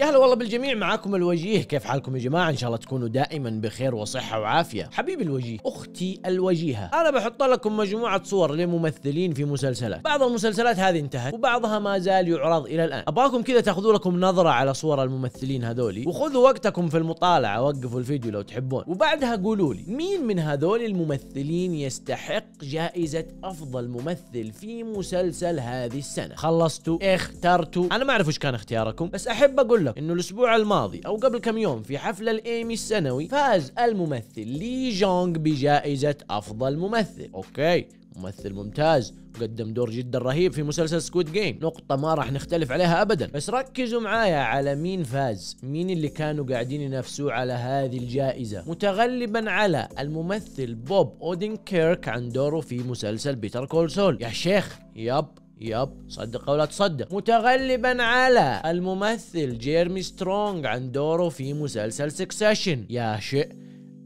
يا هلا والله بالجميع معاكم الوجيه كيف حالكم يا جماعه ان شاء الله تكونوا دائما بخير وصحه وعافيه حبيبي الوجيه اختي الوجيهه انا بحط لكم مجموعه صور لممثلين في مسلسلات بعض المسلسلات هذه انتهت وبعضها ما زال يعرض الى الان ابغاكم كذا تاخذوا لكم نظره على صور الممثلين هذولي وخذوا وقتكم في المطالعه وقفوا الفيديو لو تحبون وبعدها قولوا لي مين من هذول الممثلين يستحق جائزه افضل ممثل في مسلسل هذه السنه خلصتوا اخترتوا انا ما اعرف ايش كان اختياركم بس احب اقول لك انه الاسبوع الماضي او قبل كم يوم في حفل الايمي السنوي فاز الممثل لي جونغ بجائزة افضل ممثل اوكي ممثل ممتاز قدم دور جدا رهيب في مسلسل سكوت جيم نقطة ما راح نختلف عليها أبدا بس ركزوا معايا على مين فاز مين اللي كانوا قاعدين ينافسوه على هذه الجائزة متغلبا على الممثل بوب أودين كيرك عن دوره في مسلسل بيتر كول سول يا شيخ يب يب صدق او لا تصدق متغلبا على الممثل جيرمي سترونج عن دوره في مسلسل سكسيشن يا شئ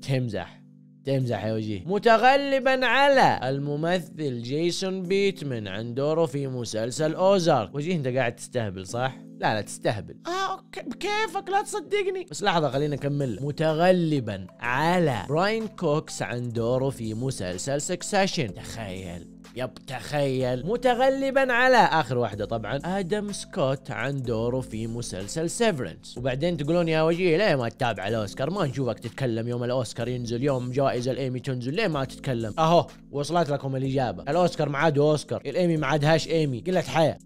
تمزح تمزح يا وجيه متغلبا على الممثل جيسون بيتمن عن دوره في مسلسل اوزارك وجيه انت قاعد تستهبل صح؟ لا لا تستهبل اه اوكي بكيفك لا تصدقني بس لحظه خلينا اكمل متغلبا على براين كوكس عن دوره في مسلسل سكسيشن تخيل يب تخيل متغلبا على اخر واحده طبعا ادم سكوت عن دوره في مسلسل سيفرنس وبعدين تقولون يا وجيه ليه ما تتابع الاوسكار ما نشوفك تتكلم يوم الاوسكار ينزل يوم جائزه الايمي تنزل ليه ما تتكلم اهو وصلت لكم الاجابه الاوسكار ما اوسكار الايمي معاد هاش ايمي قله حياه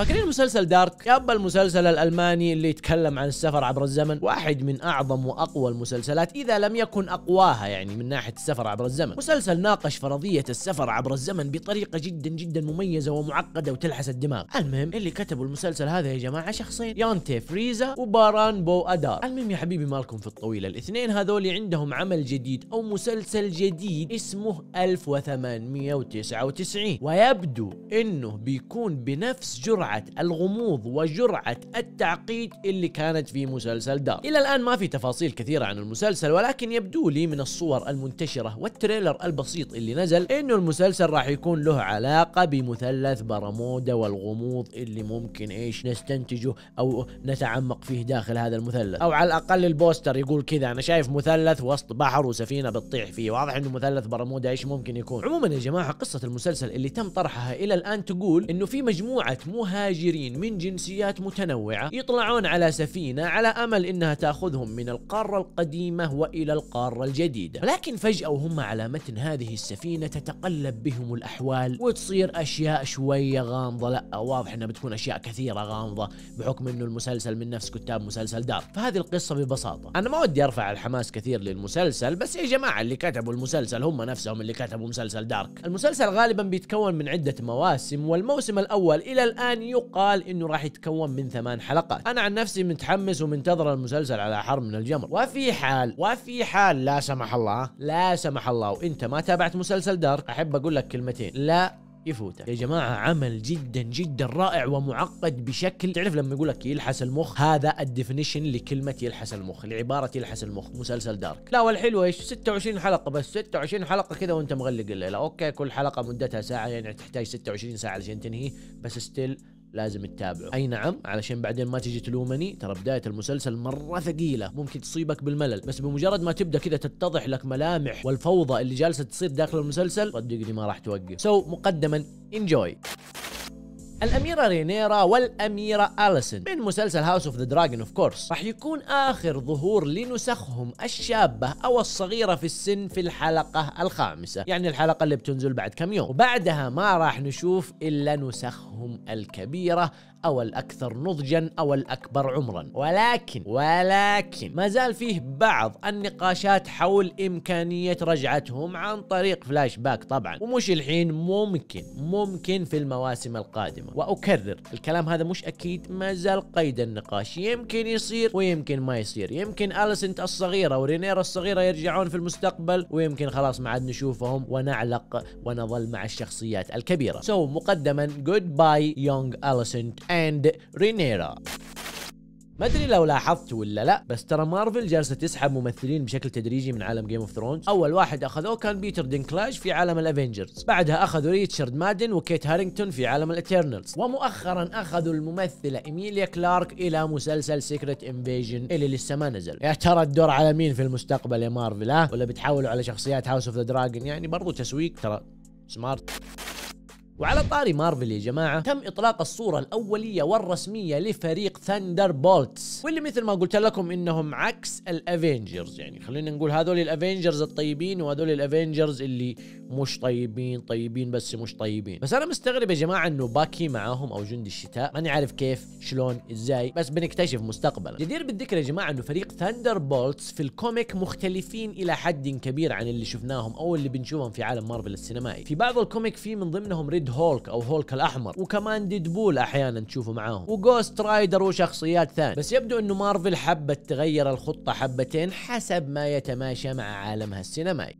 فاكرين مسلسل دارك يابا المسلسل الالماني اللي يتكلم عن السفر عبر الزمن واحد من اعظم واقوى المسلسلات اذا لم يكن اقواها يعني من ناحيه السفر عبر الزمن مسلسل ناقش فرضيه السفر عبر الزمن بطريقه جدا جدا مميزه ومعقده وتلحس الدماغ المهم اللي كتبوا المسلسل هذا يا جماعه شخصين يانتي فريزا وباران بو ادار المهم يا حبيبي مالكم في الطويله الاثنين هذول عندهم عمل جديد او مسلسل جديد اسمه 1899 ويبدو انه بيكون بنفس جرعه الغموض وجرعة التعقيد اللي كانت في مسلسل دار إلى الآن ما في تفاصيل كثيرة عن المسلسل ولكن يبدو لي من الصور المنتشرة والتريلر البسيط اللي نزل إنه المسلسل راح يكون له علاقة بمثلث برمودا والغموض اللي ممكن إيش نستنتجه أو نتعمق فيه داخل هذا المثلث أو على الأقل البوستر يقول كذا أنا شايف مثلث وسط بحر وسفينة بتطيح فيه واضح إنه مثلث برمودا إيش ممكن يكون عموما يا جماعة قصة المسلسل اللي تم طرحها إلى الآن تقول إنه في مجموعة مهاجرين مهاجرين من جنسيات متنوعة يطلعون على سفينة على أمل أنها تأخذهم من القارة القديمة وإلى القارة الجديدة لكن فجأة وهم على متن هذه السفينة تتقلب بهم الأحوال وتصير أشياء شوية غامضة لا واضح أنها بتكون أشياء كثيرة غامضة بحكم أنه المسلسل من نفس كتاب مسلسل دار فهذه القصة ببساطة أنا ما ودي أرفع الحماس كثير للمسلسل بس يا جماعة اللي كتبوا المسلسل هم نفسهم اللي كتبوا مسلسل دارك المسلسل غالبا بيتكون من عدة مواسم والموسم الأول إلى الآن كان يقال انه راح يتكون من ثمان حلقات انا عن نفسي متحمس ومنتظر المسلسل على حر من الجمر وفي حال وفي حال لا سمح الله لا سمح الله وانت ما تابعت مسلسل دارك احب اقول لك كلمتين لا يفوتك يا جماعة عمل جدا جدا رائع ومعقد بشكل تعرف لما يقول لك يلحس المخ هذا الديفينيشن لكلمة يلحس المخ لعبارة يلحس المخ مسلسل دارك لا والحلو ايش 26 حلقة بس 26 حلقة كذا وانت مغلق الليلة اوكي كل حلقة مدتها ساعة يعني تحتاج 26 ساعة عشان تنهي بس ستيل لازم تتابعه اي نعم علشان بعدين ما تجي تلومني ترى بدايه المسلسل مره ثقيله ممكن تصيبك بالملل بس بمجرد ما تبدا كذا تتضح لك ملامح والفوضى اللي جالسه تصير داخل المسلسل صدقني ما راح توقف سو so, مقدما انجوي الأميرة رينيرا والأميرة أليسن من مسلسل هاوس اوف ذا دراجون اوف كورس راح يكون آخر ظهور لنسخهم الشابة أو الصغيرة في السن في الحلقة الخامسة يعني الحلقة اللي بتنزل بعد كم يوم وبعدها ما راح نشوف إلا نسخهم الكبيرة أو الأكثر نضجا أو الأكبر عمرا ولكن ولكن ما زال فيه بعض النقاشات حول إمكانية رجعتهم عن طريق فلاش باك طبعا ومش الحين ممكن ممكن في المواسم القادمة وأكرر الكلام هذا مش أكيد ما زال قيد النقاش يمكن يصير ويمكن ما يصير يمكن أليسنت الصغيرة ورينيرا الصغيرة يرجعون في المستقبل ويمكن خلاص ما عاد نشوفهم ونعلق ونظل مع الشخصيات الكبيرة سو so, مقدما جود باي يونغ أليسنت اند رينيرا ما ادري لو لاحظت ولا لا بس ترى مارفل جالسه تسحب ممثلين بشكل تدريجي من عالم جيم اوف ثرونز اول واحد اخذوه كان بيتر دينكلاش في عالم الافينجرز بعدها اخذوا ريتشارد مادن وكيت هارينغتون في عالم الاترنالز ومؤخرا اخذوا الممثله ايميليا كلارك الى مسلسل سيكريت انفيجن اللي لسه ما نزل يا ترى الدور على مين في المستقبل يا مارفل ها ولا بتحاولوا على شخصيات هاوس اوف ذا دراجون يعني برضو تسويق ترى سمارت وعلى طاري مارفل يا جماعة تم إطلاق الصورة الأولية والرسمية لفريق ثاندر بولتس واللي مثل ما قلت لكم إنهم عكس الأفينجرز يعني خلينا نقول هذول الأفينجرز الطيبين وهذول الأفينجرز اللي مش طيبين طيبين بس مش طيبين بس أنا مستغرب يا جماعة إنه باكي معاهم أو جندي الشتاء ماني عارف كيف شلون إزاي بس بنكتشف مستقبلا جدير بالذكر يا جماعة إنه فريق ثاندر بولتس في الكوميك مختلفين إلى حد كبير عن اللي شفناهم أو اللي بنشوفهم في عالم مارفل السينمائي في بعض الكوميك في من ضمنهم ريد هولك او هولك الاحمر وكمان ديدبول احيانا تشوفه معاهم وجوست رايدر وشخصيات ثانيه بس يبدو انه مارفل حبت تغير الخطه حبتين حسب ما يتماشى مع عالمها السينمائي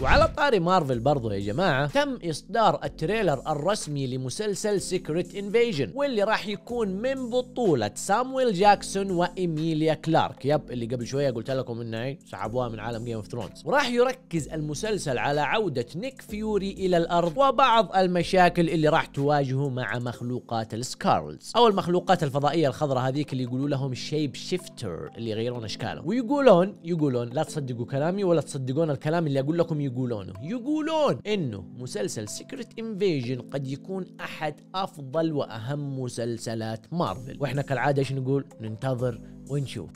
وعلى طاري مارفل برضو يا جماعة تم إصدار التريلر الرسمي لمسلسل سيكريت انفيجن واللي راح يكون من بطولة سامويل جاكسون وإيميليا كلارك يب اللي قبل شوية قلت لكم إنها إيه، سحبوها من عالم جيم اوف ثرونز وراح يركز المسلسل على عودة نيك فيوري إلى الأرض وبعض المشاكل اللي راح تواجهه مع مخلوقات السكارلز أو المخلوقات الفضائية الخضراء هذيك اللي يقولوا لهم شيب شيفتر اللي يغيرون أشكالهم ويقولون يقولون لا تصدقوا كلامي ولا تصدقون الكلام اللي أقول لكم يقولونه يقولون انه مسلسل سيكريت انفيجن قد يكون احد افضل واهم مسلسلات مارفل واحنا كالعاده ايش نقول ننتظر ونشوف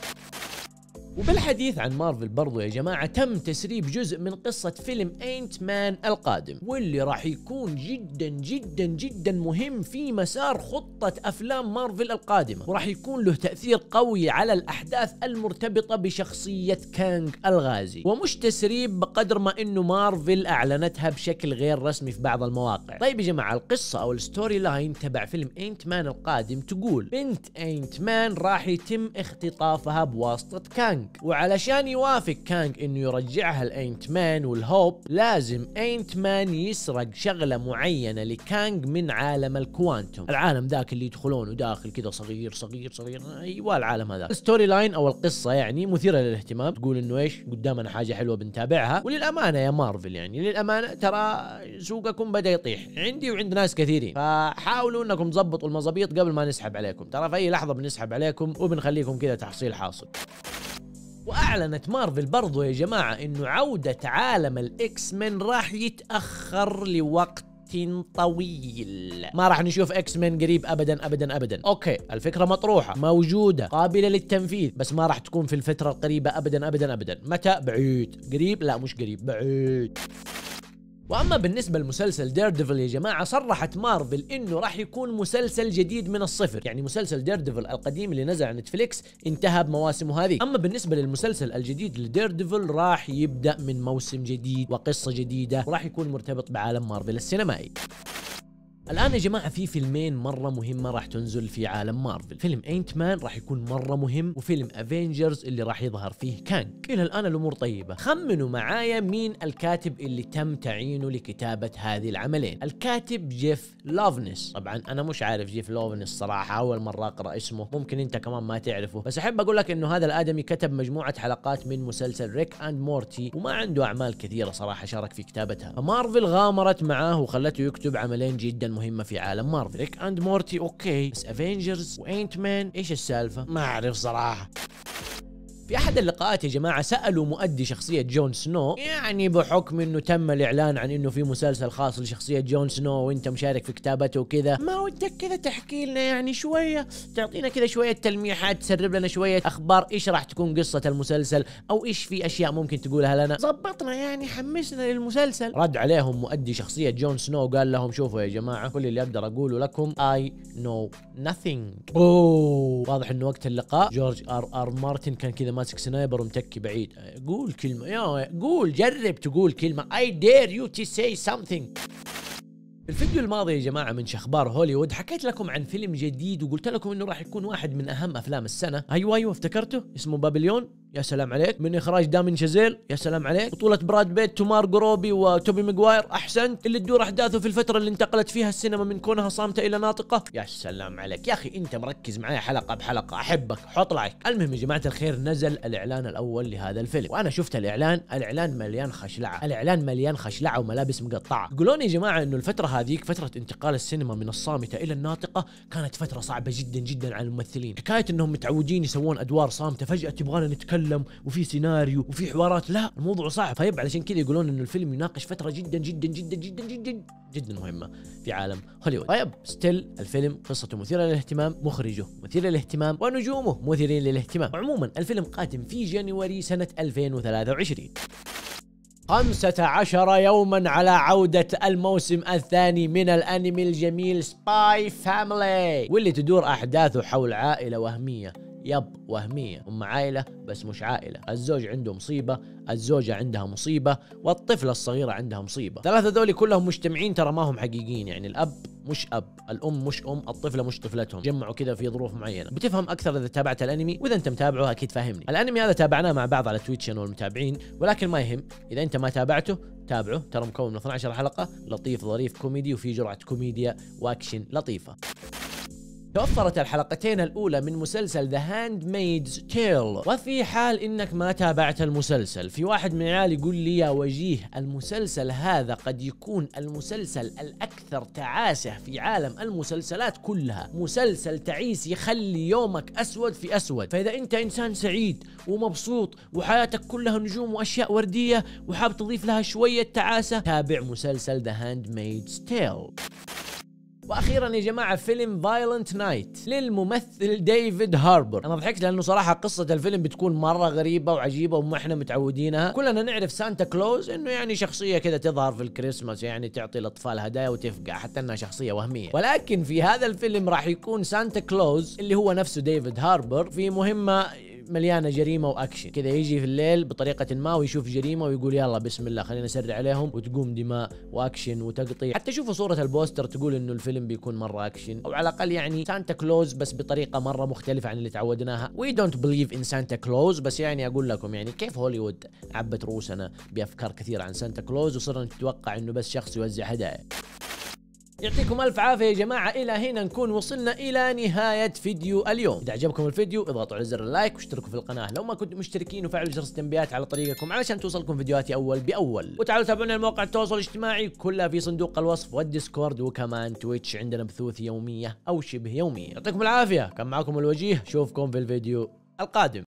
وبالحديث عن مارفل برضو يا جماعة تم تسريب جزء من قصة فيلم اينت مان القادم واللي راح يكون جدا جدا جدا مهم في مسار خطة افلام مارفل القادمة وراح يكون له تأثير قوي على الاحداث المرتبطة بشخصية كانغ الغازي ومش تسريب بقدر ما انه مارفل اعلنتها بشكل غير رسمي في بعض المواقع طيب يا جماعة القصة او الستوري لاين تبع فيلم اينت مان القادم تقول بنت اينت مان راح يتم اختطافها بواسطة كانغ كانج وعلشان يوافق كانج انه يرجعها الانت مان والهوب لازم انت مان يسرق شغله معينه لكانج من عالم الكوانتوم العالم ذاك اللي يدخلونه داخل كذا صغير صغير صغير ايوه العالم هذا ستوري لاين او القصه يعني مثيره للاهتمام تقول انه ايش قدامنا حاجه حلوه بنتابعها وللامانه يا مارفل يعني للامانه ترى سوقكم بدا يطيح عندي وعند ناس كثيرين فحاولوا انكم تظبطوا المظابيط قبل ما نسحب عليكم ترى في اي لحظه بنسحب عليكم وبنخليكم كذا تحصيل حاصل واعلنت مارفل برضو يا جماعه انه عوده عالم الاكس من راح يتاخر لوقت طويل ما راح نشوف اكس من قريب ابدا ابدا ابدا اوكي الفكره مطروحه موجوده قابله للتنفيذ بس ما راح تكون في الفتره القريبه ابدا ابدا ابدا متى بعيد قريب لا مش قريب بعيد واما بالنسبه لمسلسل دير ديفل يا جماعه صرحت مارفل انه راح يكون مسلسل جديد من الصفر يعني مسلسل دير ديفل القديم اللي نزل على نتفليكس انتهى بمواسمه هذه اما بالنسبه للمسلسل الجديد لدير ديفل راح يبدا من موسم جديد وقصه جديده وراح يكون مرتبط بعالم مارفل السينمائي الان يا جماعه في فيلمين مره مهمه راح تنزل في عالم مارفل فيلم اينت مان راح يكون مره مهم وفيلم افنجرز اللي راح يظهر فيه كانك الى الان الامور طيبه خمنوا معايا مين الكاتب اللي تم تعيينه لكتابه هذه العملين الكاتب جيف لوفنس طبعا انا مش عارف جيف لوفنس صراحه اول مره اقرا اسمه ممكن انت كمان ما تعرفه بس احب اقول لك انه هذا الادمي كتب مجموعه حلقات من مسلسل ريك اند مورتي وما عنده اعمال كثيره صراحه شارك في كتابتها فمارفل غامرت معاه وخلته يكتب عملين جدا مهمه في عالم مارفل ريك اند مورتي اوكي بس افنجرز وانت مان ايش السالفه ما اعرف صراحه في احد اللقاءات يا جماعه سالوا مؤدي شخصيه جون سنو يعني بحكم انه تم الاعلان عن انه في مسلسل خاص لشخصيه جون سنو وانت مشارك في كتابته وكذا ما ودك كذا تحكي لنا يعني شويه تعطينا كذا شويه تلميحات تسرب لنا شويه اخبار ايش راح تكون قصه المسلسل او ايش في اشياء ممكن تقولها لنا ظبطنا يعني حمسنا للمسلسل رد عليهم مؤدي شخصيه جون سنو وقال لهم شوفوا يا جماعه كل اللي اقدر اقوله لكم اي نو nothing اوه واضح انه وقت اللقاء جورج ار ار مارتن كان كذا ماسك سنايبر ومتكي بعيد قول كلمه يا قول جرب تقول كلمه اي دير يو تو سي something في الفيديو الماضي يا جماعة من شخبار هوليوود حكيت لكم عن فيلم جديد وقلت لكم انه راح يكون واحد من اهم افلام السنة ايوه ايوه افتكرته اسمه بابليون يا سلام عليك من اخراج دامين شازيل يا سلام عليك بطوله براد بيت تومار جروبي وتوبي ماجواير احسنت اللي تدور احداثه في الفتره اللي انتقلت فيها السينما من كونها صامته الى ناطقه يا سلام عليك يا اخي انت مركز معايا حلقه بحلقه احبك حط لايك المهم يا جماعه الخير نزل الاعلان الاول لهذا الفيلم وانا شفت الاعلان الاعلان مليان خشلعه الاعلان مليان خشلعه وملابس مقطعه يقولون يا جماعه انه الفتره هذيك فتره انتقال السينما من الصامته الى الناطقه كانت فتره صعبه جدا جدا على الممثلين حكايه انهم متعودين يسوون ادوار صامته فجاه تبغانا نتكلم تتكلم وفي سيناريو وفي حوارات لا الموضوع صعب فيب علشان كذا يقولون ان الفيلم يناقش فتره جدا جدا جدا جدا جدا جدا مهمه في عالم هوليوود طيب ستيل الفيلم قصته مثيره للاهتمام مخرجه مثير للاهتمام ونجومه مثيرين للاهتمام عموما الفيلم قادم في جانوري سنه 2023 خمسة عشر يوما على عودة الموسم الثاني من الأنمي الجميل سباي فاميلي واللي تدور أحداثه حول عائلة وهمية يب وهمية أم عائلة بس مش عائلة الزوج عنده مصيبة الزوجة عندها مصيبة والطفلة الصغيرة عندها مصيبة ثلاثة دولي كلهم مجتمعين ترى ما هم حقيقيين يعني الأب مش أب الأم مش أم الطفلة مش طفلتهم جمعوا كذا في ظروف معينة بتفهم أكثر إذا تابعت الأنمي وإذا أنت متابعه أكيد فاهمني الأنمي هذا تابعناه مع بعض على تويتش أنا والمتابعين ولكن ما يهم إذا أنت ما تابعته تابعه ترى مكون من 12 حلقة لطيف ظريف كوميدي وفي جرعة كوميديا وأكشن لطيفة توفرت الحلقتين الأولى من مسلسل ذا هاند ميدز تيل وفي حال إنك ما تابعت المسلسل في واحد من العيال يقول لي يا وجيه المسلسل هذا قد يكون المسلسل الأكثر تعاسة في عالم المسلسلات كلها مسلسل تعيس يخلي يومك أسود في أسود فإذا أنت إنسان سعيد ومبسوط وحياتك كلها نجوم وأشياء وردية وحاب تضيف لها شوية تعاسة تابع مسلسل ذا هاند ميدز تيل واخيرا يا جماعه فيلم فايلنت نايت للممثل ديفيد هاربر انا ضحكت لانه صراحه قصه الفيلم بتكون مره غريبه وعجيبه وما احنا متعودينها كلنا نعرف سانتا كلوز انه يعني شخصيه كذا تظهر في الكريسماس يعني تعطي الاطفال هدايا وتفقع حتى انها شخصيه وهميه ولكن في هذا الفيلم راح يكون سانتا كلوز اللي هو نفسه ديفيد هاربر في مهمه مليانه جريمه واكشن كذا يجي في الليل بطريقه ما ويشوف جريمه ويقول يلا بسم الله خلينا نسرع عليهم وتقوم دماء واكشن وتقطيع حتى شوفوا صوره البوستر تقول انه الفيلم بيكون مره اكشن او على الاقل يعني سانتا كلوز بس بطريقه مره مختلفه عن اللي تعودناها وي دونت بليف ان سانتا كلوز بس يعني اقول لكم يعني كيف هوليوود عبت رؤوسنا بافكار كثيره عن سانتا كلوز وصرنا نتوقع انه بس شخص يوزع هدايا يعطيكم الف عافيه يا جماعه الى هنا نكون وصلنا الى نهايه فيديو اليوم اذا عجبكم الفيديو اضغطوا على زر اللايك واشتركوا في القناه لو ما كنتم مشتركين وفعلوا جرس التنبيهات على طريقكم علشان توصلكم فيديوهاتي اول باول وتعالوا تابعونا على مواقع التواصل الاجتماعي كلها في صندوق الوصف والديسكورد وكمان تويتش عندنا بثوث يوميه او شبه يوميه يعطيكم العافيه كان معكم الوجيه اشوفكم في الفيديو القادم